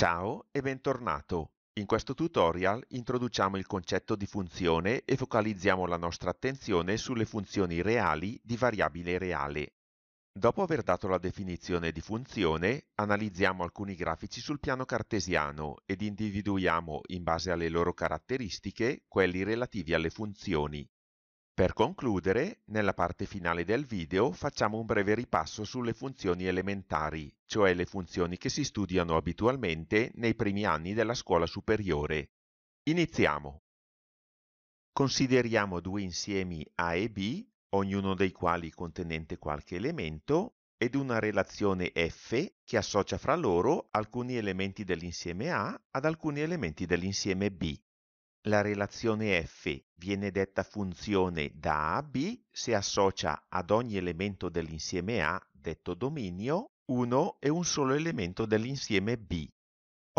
Ciao e bentornato! In questo tutorial introduciamo il concetto di funzione e focalizziamo la nostra attenzione sulle funzioni reali di variabile reale. Dopo aver dato la definizione di funzione, analizziamo alcuni grafici sul piano cartesiano ed individuiamo, in base alle loro caratteristiche, quelli relativi alle funzioni. Per concludere, nella parte finale del video facciamo un breve ripasso sulle funzioni elementari, cioè le funzioni che si studiano abitualmente nei primi anni della scuola superiore. Iniziamo! Consideriamo due insiemi A e B, ognuno dei quali contenente qualche elemento, ed una relazione F che associa fra loro alcuni elementi dell'insieme A ad alcuni elementi dell'insieme B. La relazione f viene detta funzione da a a b se associa ad ogni elemento dell'insieme A, detto dominio, uno e un solo elemento dell'insieme B.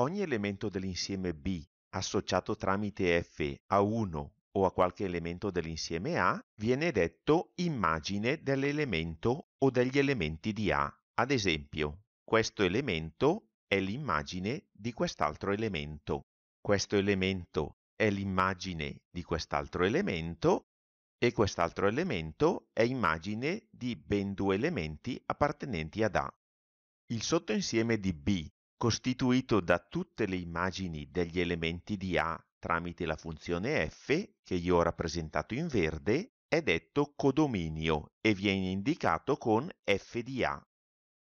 Ogni elemento dell'insieme B associato tramite f a uno o a qualche elemento dell'insieme A viene detto immagine dell'elemento o degli elementi di A. Ad esempio, questo elemento è l'immagine di quest'altro elemento. Questo elemento è l'immagine di quest'altro elemento e quest'altro elemento è immagine di ben due elementi appartenenti ad A. Il sottoinsieme di B, costituito da tutte le immagini degli elementi di A tramite la funzione f, che io ho rappresentato in verde, è detto codominio e viene indicato con f di A.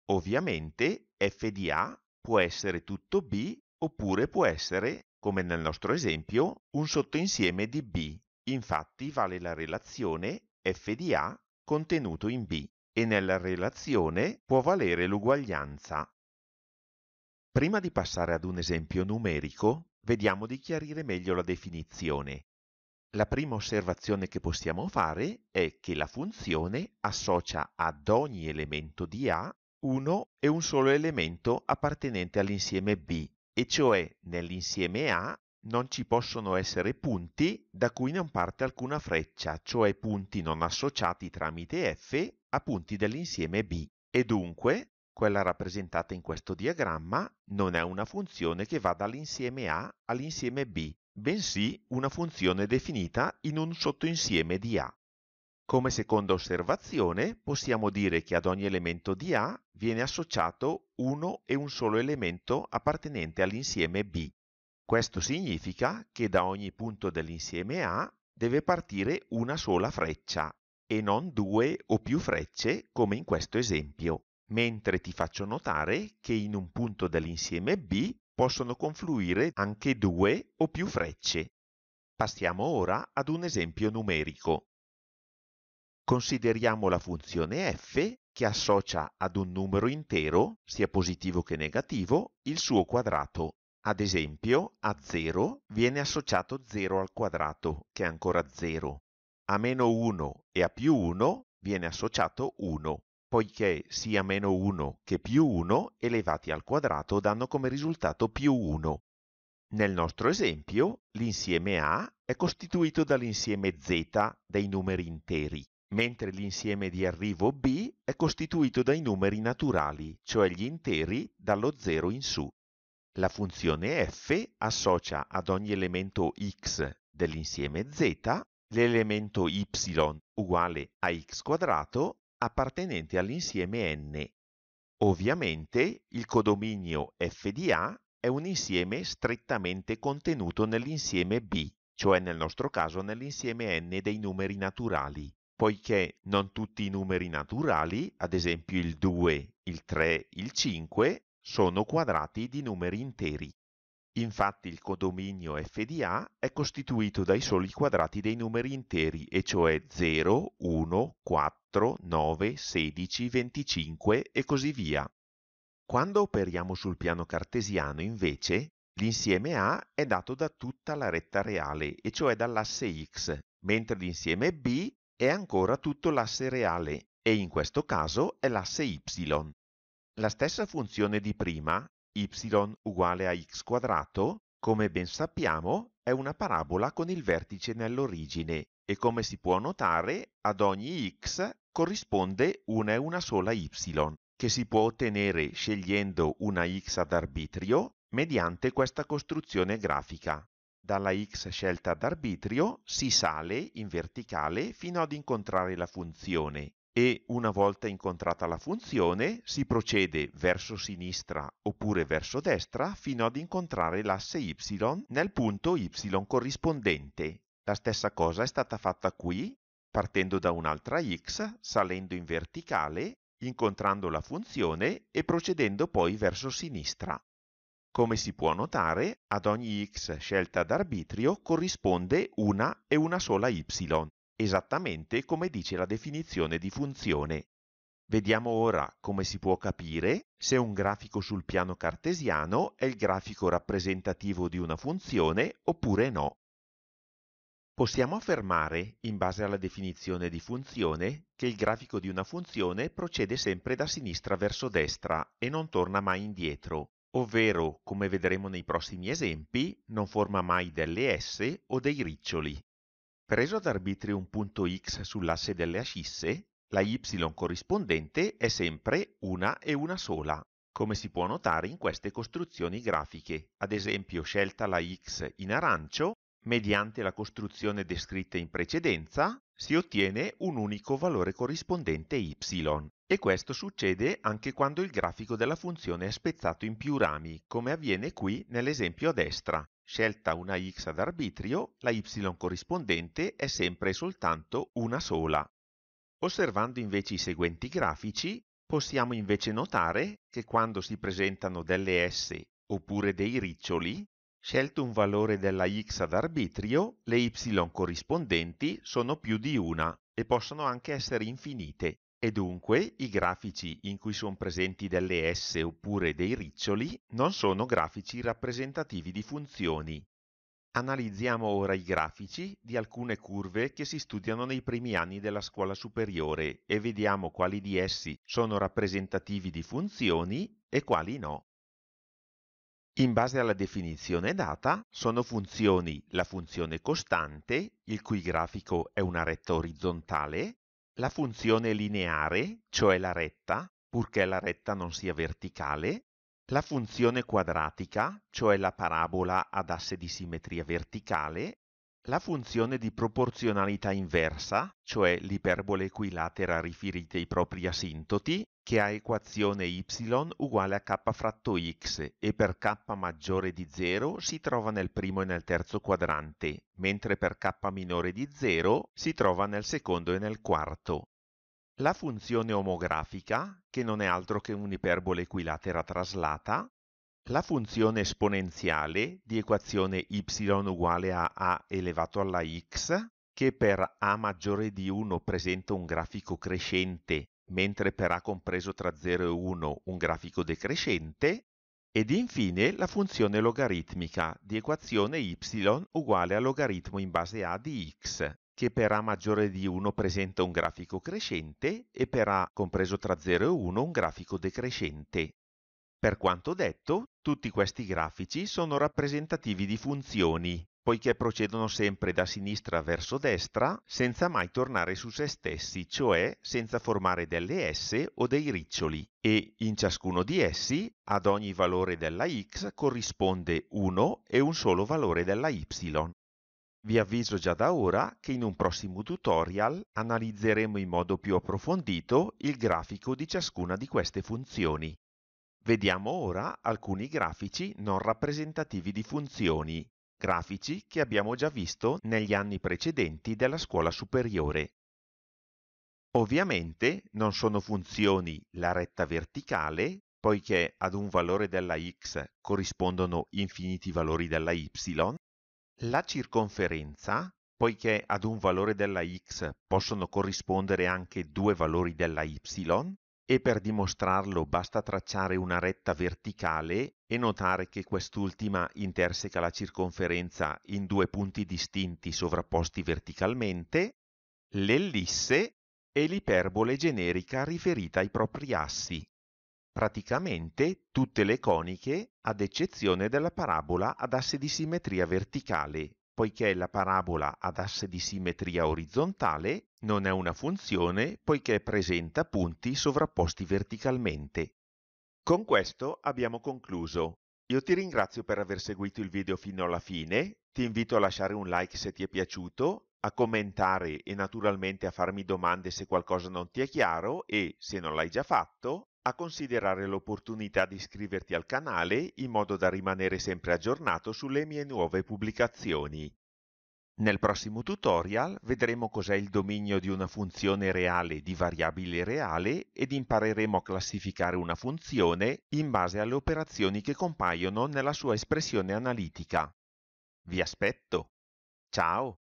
Ovviamente f di A può essere tutto B oppure può essere come nel nostro esempio, un sottoinsieme di B, infatti vale la relazione f di A contenuto in B e nella relazione può valere l'uguaglianza. Prima di passare ad un esempio numerico, vediamo di chiarire meglio la definizione. La prima osservazione che possiamo fare è che la funzione associa ad ogni elemento di A uno e un solo elemento appartenente all'insieme B, e cioè nell'insieme A non ci possono essere punti da cui non parte alcuna freccia, cioè punti non associati tramite F a punti dell'insieme B e dunque quella rappresentata in questo diagramma non è una funzione che va dall'insieme A all'insieme B, bensì una funzione definita in un sottoinsieme di A. Come seconda osservazione possiamo dire che ad ogni elemento di A viene associato uno e un solo elemento appartenente all'insieme B. Questo significa che da ogni punto dell'insieme A deve partire una sola freccia e non due o più frecce come in questo esempio, mentre ti faccio notare che in un punto dell'insieme B possono confluire anche due o più frecce. Passiamo ora ad un esempio numerico. Consideriamo la funzione f che associa ad un numero intero, sia positivo che negativo, il suo quadrato. Ad esempio, a 0 viene associato 0 al quadrato, che è ancora 0. A meno 1 e a più 1 viene associato 1, poiché sia meno 1 che più 1 elevati al quadrato danno come risultato più 1. Nel nostro esempio, l'insieme A è costituito dall'insieme Z dei numeri interi mentre l'insieme di arrivo B è costituito dai numeri naturali, cioè gli interi dallo 0 in su. La funzione f associa ad ogni elemento x dell'insieme z l'elemento y uguale a x quadrato appartenente all'insieme n. Ovviamente il codominio f di A è un insieme strettamente contenuto nell'insieme B, cioè nel nostro caso nell'insieme n dei numeri naturali poiché non tutti i numeri naturali, ad esempio il 2, il 3, il 5, sono quadrati di numeri interi. Infatti il codominio f di A è costituito dai soli quadrati dei numeri interi, e cioè 0, 1, 4, 9, 16, 25 e così via. Quando operiamo sul piano cartesiano, invece, l'insieme A è dato da tutta la retta reale, e cioè dall'asse x, mentre l'insieme B è ancora tutto l'asse reale e in questo caso è l'asse y. La stessa funzione di prima, y uguale a x quadrato, come ben sappiamo, è una parabola con il vertice nell'origine e come si può notare ad ogni x corrisponde una e una sola y, che si può ottenere scegliendo una x ad arbitrio mediante questa costruzione grafica. Dalla x scelta ad arbitrio si sale in verticale fino ad incontrare la funzione e una volta incontrata la funzione si procede verso sinistra oppure verso destra fino ad incontrare l'asse y nel punto y corrispondente. La stessa cosa è stata fatta qui, partendo da un'altra x, salendo in verticale, incontrando la funzione e procedendo poi verso sinistra. Come si può notare, ad ogni x scelta d'arbitrio corrisponde una e una sola y, esattamente come dice la definizione di funzione. Vediamo ora come si può capire se un grafico sul piano cartesiano è il grafico rappresentativo di una funzione oppure no. Possiamo affermare, in base alla definizione di funzione, che il grafico di una funzione procede sempre da sinistra verso destra e non torna mai indietro ovvero, come vedremo nei prossimi esempi, non forma mai delle S o dei riccioli. Preso ad arbitrio un punto X sull'asse delle ascisse, la Y corrispondente è sempre una e una sola, come si può notare in queste costruzioni grafiche, ad esempio scelta la X in arancio, mediante la costruzione descritta in precedenza, si ottiene un unico valore corrispondente Y. E questo succede anche quando il grafico della funzione è spezzato in più rami, come avviene qui nell'esempio a destra. Scelta una x ad arbitrio, la y corrispondente è sempre e soltanto una sola. Osservando invece i seguenti grafici, possiamo invece notare che quando si presentano delle s oppure dei riccioli, scelto un valore della x ad arbitrio, le y corrispondenti sono più di una e possono anche essere infinite e dunque i grafici in cui sono presenti delle S oppure dei riccioli non sono grafici rappresentativi di funzioni. Analizziamo ora i grafici di alcune curve che si studiano nei primi anni della scuola superiore e vediamo quali di essi sono rappresentativi di funzioni e quali no. In base alla definizione data, sono funzioni la funzione costante, il cui grafico è una retta orizzontale, la funzione lineare, cioè la retta, purché la retta non sia verticale, la funzione quadratica, cioè la parabola ad asse di simmetria verticale, la funzione di proporzionalità inversa, cioè l'iperbole equilatera riferita ai propri asintoti, che ha equazione y uguale a k fratto x e per k maggiore di 0 si trova nel primo e nel terzo quadrante, mentre per k minore di 0 si trova nel secondo e nel quarto. La funzione omografica, che non è altro che un'iperbole equilatera traslata, la funzione esponenziale di equazione y uguale a a elevato alla x, che per a maggiore di 1 presenta un grafico crescente, mentre per a compreso tra 0 e 1 un grafico decrescente, ed infine la funzione logaritmica di equazione y uguale a logaritmo in base a di x, che per a maggiore di 1 presenta un grafico crescente e per a compreso tra 0 e 1 un grafico decrescente. Per quanto detto, tutti questi grafici sono rappresentativi di funzioni, poiché procedono sempre da sinistra verso destra senza mai tornare su se stessi, cioè senza formare delle S o dei riccioli, e in ciascuno di essi ad ogni valore della x corrisponde uno e un solo valore della y. Vi avviso già da ora che in un prossimo tutorial analizzeremo in modo più approfondito il grafico di ciascuna di queste funzioni. Vediamo ora alcuni grafici non rappresentativi di funzioni, grafici che abbiamo già visto negli anni precedenti della scuola superiore. Ovviamente non sono funzioni la retta verticale, poiché ad un valore della x corrispondono infiniti valori della y, la circonferenza, poiché ad un valore della x possono corrispondere anche due valori della y, e per dimostrarlo basta tracciare una retta verticale e notare che quest'ultima interseca la circonferenza in due punti distinti sovrapposti verticalmente, l'ellisse e l'iperbole generica riferita ai propri assi. Praticamente tutte le coniche, ad eccezione della parabola ad asse di simmetria verticale, poiché la parabola ad asse di simmetria orizzontale non è una funzione poiché presenta punti sovrapposti verticalmente. Con questo abbiamo concluso. Io ti ringrazio per aver seguito il video fino alla fine, ti invito a lasciare un like se ti è piaciuto, a commentare e naturalmente a farmi domande se qualcosa non ti è chiaro e, se non l'hai già fatto, a considerare l'opportunità di iscriverti al canale in modo da rimanere sempre aggiornato sulle mie nuove pubblicazioni. Nel prossimo tutorial vedremo cos'è il dominio di una funzione reale di variabile reale ed impareremo a classificare una funzione in base alle operazioni che compaiono nella sua espressione analitica. Vi aspetto! Ciao!